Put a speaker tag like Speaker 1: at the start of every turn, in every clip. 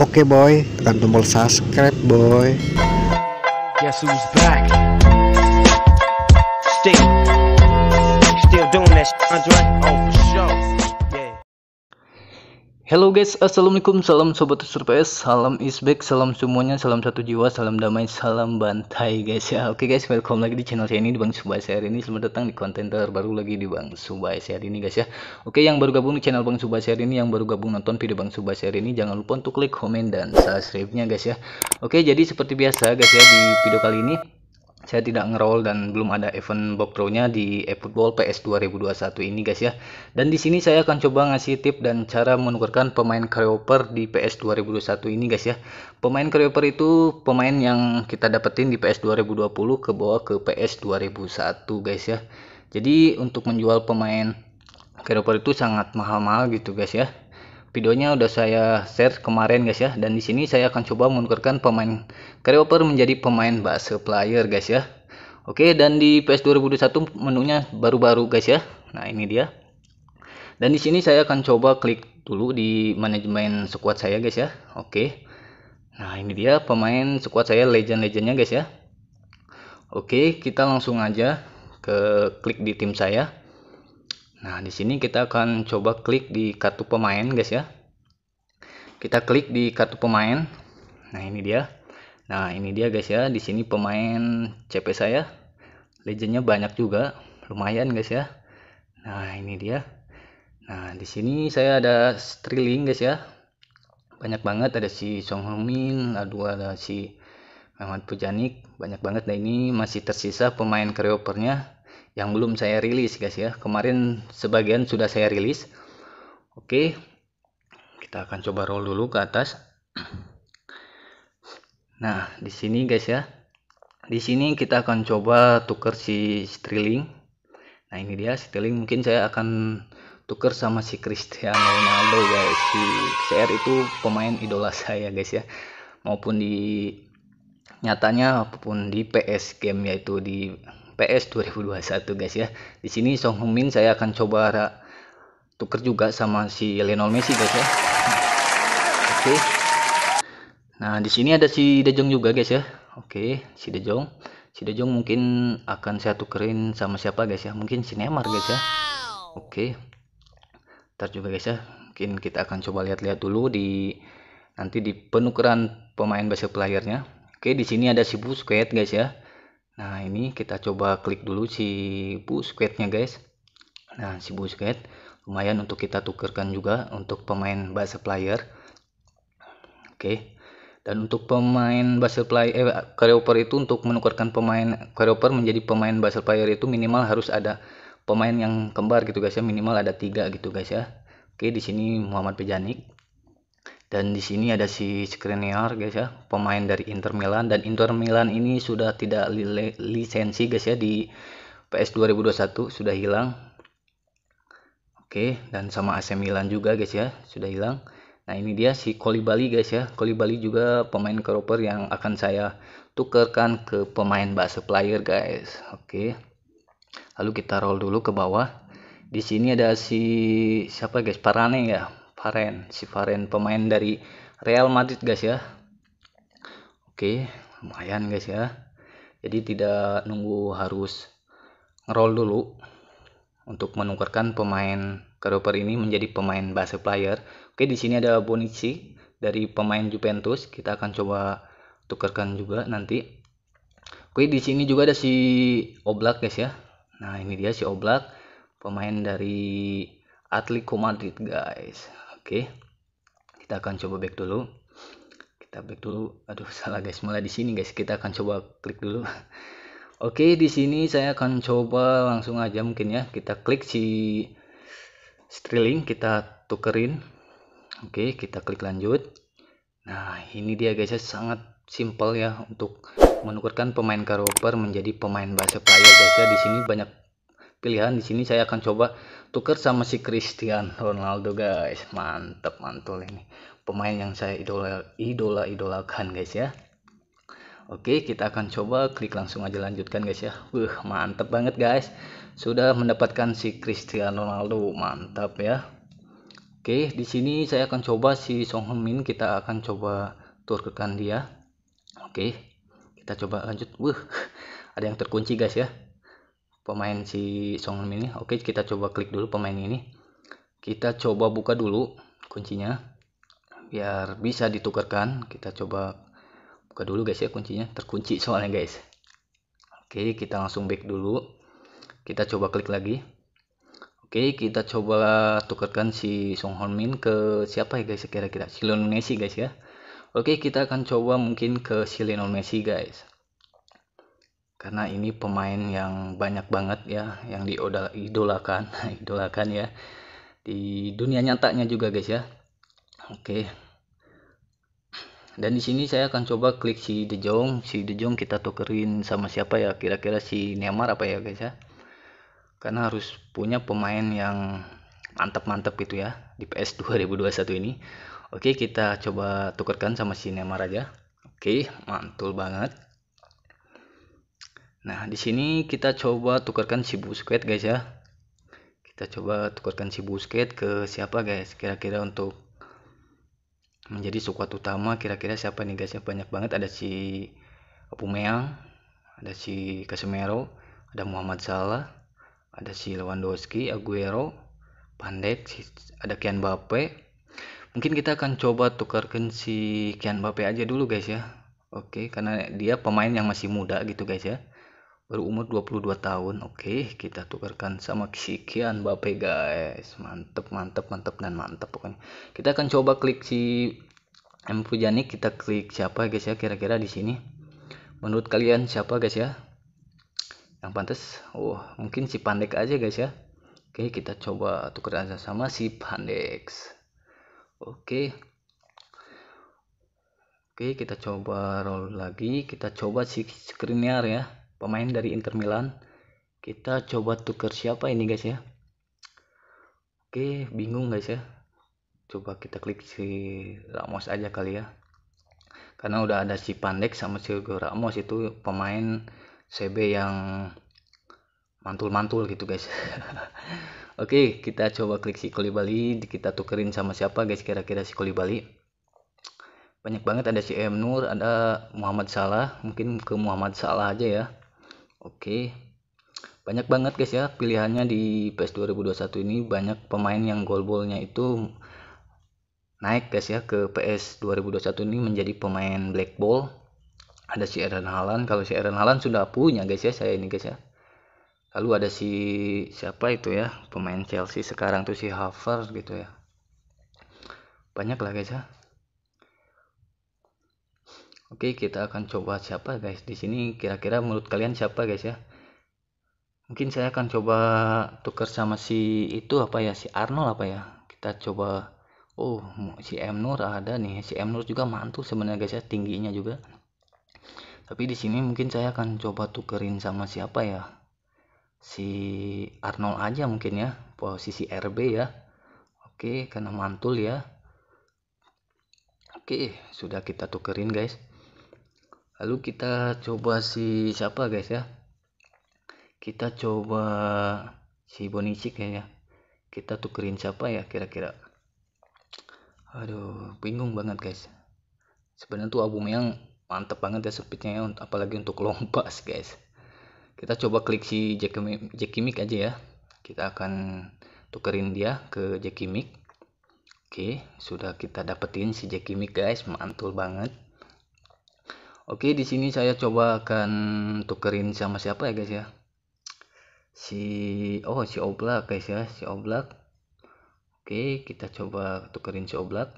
Speaker 1: Oke boy, tekan tombol subscribe boy. Guess who's back? Still, still doing this, Andre. Oh. Halo guys, assalamualaikum, salam sobat surprise, salam is salam semuanya, salam satu jiwa, salam damai, salam bantai guys ya. Oke guys, welcome lagi di channel saya ini di Bang Subay Share ini. Selamat datang di konten terbaru lagi di Bang Subay Share ini guys ya. Oke, yang baru gabung di channel Bang Subay Share ini, yang baru gabung nonton video Bang Subay Share ini, jangan lupa untuk klik komen dan subscribe-nya guys ya. Oke, jadi seperti biasa guys ya di video kali ini saya tidak ngerol dan belum ada event box throw-nya di eFootball PS 2021 ini guys ya. Dan di sini saya akan coba ngasih tip dan cara menukarkan pemain carryover di PS 2021 ini guys ya. Pemain carryover itu pemain yang kita dapetin di PS 2020 ke bawah ke PS 2001 guys ya. Jadi untuk menjual pemain carryover itu sangat mahal-mahal gitu guys ya Videonya udah saya share kemarin guys ya dan di sini saya akan coba menukarkan pemain carryover menjadi pemain base player guys ya. Oke, dan di PS 2021 menunya baru-baru guys ya. Nah, ini dia. Dan di sini saya akan coba klik dulu di manajemen squad saya guys ya. Oke. Nah, ini dia pemain squad saya legend-legendnya guys ya. Oke, kita langsung aja ke klik di tim saya. Nah, di sini kita akan coba klik di kartu pemain, guys ya. Kita klik di kartu pemain. Nah, ini dia. Nah, ini dia guys ya. Di sini pemain CP saya. Legendnya banyak juga. Lumayan, guys ya. Nah, ini dia. Nah, di sini saya ada Sterling, guys ya. Banyak banget ada si Song Hong Min, aduh ada si Muhammad Pujanik, banyak banget. Nah, ini masih tersisa pemain kreopernya yang belum saya rilis guys ya kemarin sebagian sudah saya rilis oke kita akan coba roll dulu ke atas nah di sini guys ya di sini kita akan coba tuker si Sterling nah ini dia Sterling mungkin saya akan tuker sama si Cristiano Ronaldo guys si CR itu pemain idola saya guys ya maupun di nyatanya apapun di PS game yaitu di PS 2021 guys ya. Di sini Song Heung Min saya akan coba tuker juga sama si Lionel Messi guys ya. Oke. Okay. Nah, di sini ada si Dejong juga guys ya. Oke, okay, si Dejong. Si Dejong mungkin akan saya tukerin sama siapa guys ya? Mungkin si Neymar guys ya. Oke. Okay. Ntar juga guys ya. Mungkin kita akan coba lihat-lihat dulu di nanti di penukaran pemain base playernya. Oke, di sini ada si Busquets guys ya. Nah, ini kita coba klik dulu si busquetsnya guys. Nah, si Busquets lumayan untuk kita tukarkan juga untuk pemain base player. Oke. Dan untuk pemain base player eh, carryover itu untuk menukarkan pemain carryover menjadi pemain base player itu minimal harus ada pemain yang kembar gitu guys ya, minimal ada tiga gitu guys ya. Oke, di sini Muhammad Pejanik dan di sini ada si Skriniar guys ya pemain dari Inter Milan dan Inter Milan ini sudah tidak li lisensi guys ya di PS 2021 sudah hilang oke dan sama AC Milan juga guys ya sudah hilang nah ini dia si Kolibali guys ya Kolibali juga pemain keroper yang akan saya tukarkan ke pemain base player guys oke lalu kita roll dulu ke bawah di sini ada si siapa guys Parane ya Varen si Varen pemain dari Real Madrid guys ya oke lumayan guys ya jadi tidak nunggu harus ngerol dulu untuk menukarkan pemain Karoper ini menjadi pemain base player oke di sini ada Bonici dari pemain Juventus kita akan coba tukarkan juga nanti oke di sini juga ada si Oblak guys ya nah ini dia si Oblak pemain dari Atletico Madrid guys Oke. Kita akan coba back dulu. Kita back dulu. Aduh, salah guys. Mulai di sini guys. Kita akan coba klik dulu. Oke, di sini saya akan coba langsung aja mungkin ya. Kita klik si Sterling, kita tukerin. Oke, kita klik lanjut. Nah, ini dia guys, ya, sangat simpel ya untuk menukarkan pemain karoper menjadi pemain base player guys ya. Di sini banyak pilihan di sini saya akan coba tuker sama si Christian Ronaldo guys mantep mantul ini pemain yang saya idola idola idolakan guys ya Oke kita akan coba klik langsung aja lanjutkan guys ya Wuh mantep banget guys sudah mendapatkan si Cristiano Ronaldo mantap ya Oke di sini saya akan coba si Song Min kita akan coba turkan dia Oke kita coba lanjut Wuh ada yang terkunci guys ya pemain si Song Min ini oke kita coba klik dulu pemain ini kita coba buka dulu kuncinya biar bisa ditukarkan kita coba buka dulu guys ya kuncinya terkunci soalnya guys oke kita langsung back dulu kita coba klik lagi oke kita coba tukarkan si Song Hon Min ke siapa ya guys kira-kira si Lionel Messi guys ya oke kita akan coba mungkin ke si Lionel Messi guys karena ini pemain yang banyak banget ya yang diidolakan idolakan ya di dunia nyatanya juga guys ya oke dan di sini saya akan coba klik si De Jong si De Jong kita tukerin sama siapa ya kira-kira si Neymar apa ya guys ya karena harus punya pemain yang mantep-mantep gitu ya di PS 2021 ini oke kita coba tukerkan sama si Neymar aja oke mantul banget Nah, di sini kita coba tukarkan si Busquets guys ya. Kita coba tukarkan si Busquets ke siapa guys? Kira-kira untuk menjadi squad utama kira-kira siapa nih guys ya? Banyak banget ada si Aubameyang, ada si Casemiro, ada Muhammad Salah, ada si Lewandowski, Aguero, Pandek, ada Kian Bape. Mungkin kita akan coba tukarkan si Kian Bape aja dulu guys ya. Oke, karena dia pemain yang masih muda gitu guys ya berumur 22 tahun oke kita tukarkan sama Kian bape guys mantep mantep mantep dan mantep pokoknya kita akan coba klik si M Pujani kita klik siapa guys ya kira-kira di sini menurut kalian siapa guys ya yang pantas oh mungkin si Pandek aja guys ya oke kita coba tukar aja sama si Pandek oke oke kita coba roll lagi kita coba si screener ya pemain dari Inter Milan kita coba tuker siapa ini guys ya oke bingung guys ya coba kita klik si Ramos aja kali ya karena udah ada si Pandek sama si Ramos itu pemain CB yang mantul-mantul gitu guys oke kita coba klik si Kolibali kita tukerin sama siapa guys kira-kira si Kolibali banyak banget ada si M Nur ada Muhammad Salah mungkin ke Muhammad Salah aja ya Oke. Banyak banget guys ya pilihannya di PES 2021 ini banyak pemain yang gol-golnya itu naik guys ya ke PS 2021 ini menjadi pemain black ball. Ada si Aaron Haaland, kalau si Aaron Haaland sudah punya guys ya saya ini guys ya. Lalu ada si siapa itu ya, pemain Chelsea sekarang tuh si Havertz gitu ya. Banyak lah guys ya. Oke, kita akan coba siapa guys di sini. Kira-kira menurut kalian siapa guys ya? Mungkin saya akan coba tuker sama si itu apa ya si Arnold apa ya? Kita coba. Oh, si M Nur ada nih. Si M Nur juga mantul sebenarnya guys ya, tingginya juga. Tapi di sini mungkin saya akan coba tukerin sama siapa ya? Si Arnold aja mungkin ya, posisi RB ya. Oke, karena mantul ya. Oke, sudah kita tukerin guys lalu kita coba si siapa guys ya kita coba si Bonici ya, ya kita tukerin siapa ya kira-kira aduh bingung banget guys sebenarnya tuh album yang mantep banget ya speednya ya apalagi untuk lompas guys kita coba klik si Jackie Mick aja ya kita akan tukerin dia ke Jackie Mick oke sudah kita dapetin si Jackie Mick guys mantul banget Oke, di sini saya coba akan tukerin sama siapa ya guys ya. Si oh si Oblak guys ya, si Oblak. Oke, kita coba tukerin si Oblak.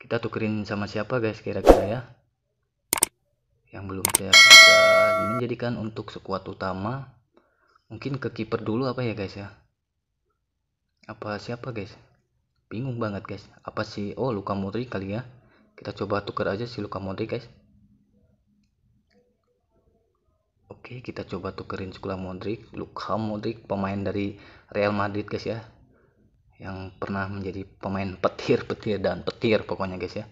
Speaker 1: Kita tukerin sama siapa guys kira-kira ya? Yang belum saya menjadikan untuk sekuat utama. Mungkin ke kiper dulu apa ya guys ya? Apa siapa guys? Bingung banget guys. Apa sih? oh Luka Modric kali ya? kita coba tukar aja si Luka Modric guys oke kita coba tukerin si Luka Modric Luka Modric pemain dari Real Madrid guys ya yang pernah menjadi pemain petir-petir dan petir pokoknya guys ya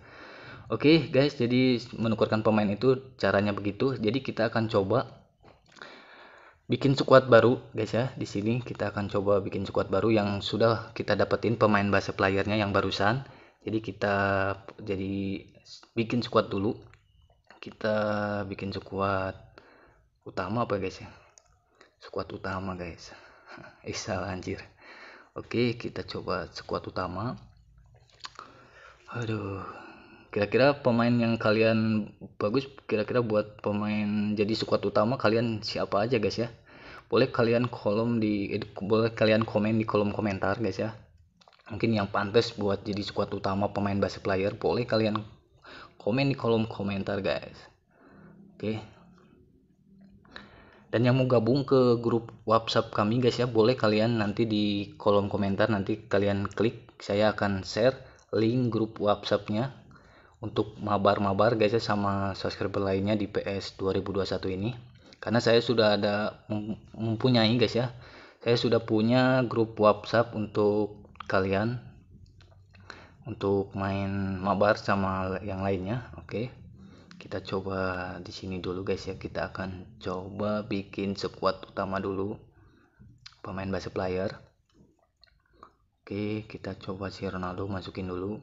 Speaker 1: Oke guys, jadi menukarkan pemain itu caranya begitu. Jadi kita akan coba bikin squad baru guys ya. Di sini kita akan coba bikin squad baru yang sudah kita dapetin pemain base playernya yang barusan jadi kita jadi bikin squad dulu kita bikin squad utama apa guys ya squad utama guys eh salah anjir oke kita coba squad utama aduh kira-kira pemain yang kalian bagus kira-kira buat pemain jadi squad utama kalian siapa aja guys ya boleh kalian kolom di boleh kalian komen di kolom komentar guys ya mungkin yang pantas buat jadi squad utama pemain base player boleh kalian komen di kolom komentar guys oke dan yang mau gabung ke grup WhatsApp kami guys ya boleh kalian nanti di kolom komentar nanti kalian klik saya akan share link grup WhatsAppnya untuk mabar-mabar guys ya sama subscriber lainnya di PS 2021 ini karena saya sudah ada mempunyai guys ya saya sudah punya grup WhatsApp untuk kalian untuk main mabar sama yang lainnya oke kita coba di sini dulu guys ya kita akan coba bikin sekuat utama dulu pemain base player oke kita coba si Ronaldo masukin dulu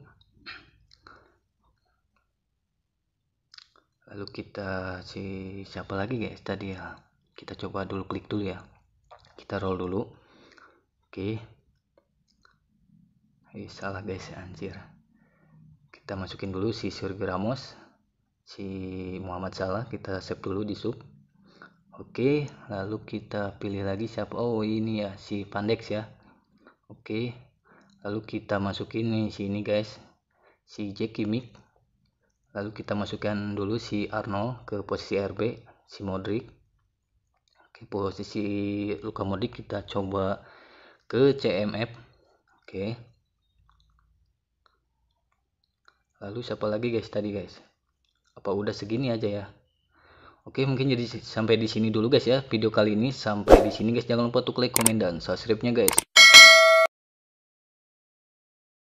Speaker 1: lalu kita si siapa lagi guys tadi ya kita coba dulu klik dulu ya kita roll dulu oke okay. Ih, salah guys anjir kita masukin dulu si Sergi Ramos si Muhammad Salah kita save dulu di sub oke lalu kita pilih lagi siapa oh ini ya si Pandex ya oke lalu kita masukin nih sini guys si Jacky Mick, lalu kita masukkan dulu si Arnold ke posisi RB si Modric oke posisi Luka Modric kita coba ke CMF oke lalu siapa lagi guys tadi guys apa udah segini aja ya Oke mungkin jadi sampai di sini dulu guys ya video kali ini sampai di sini guys jangan lupa untuk like, komen dan subscribe-nya guys.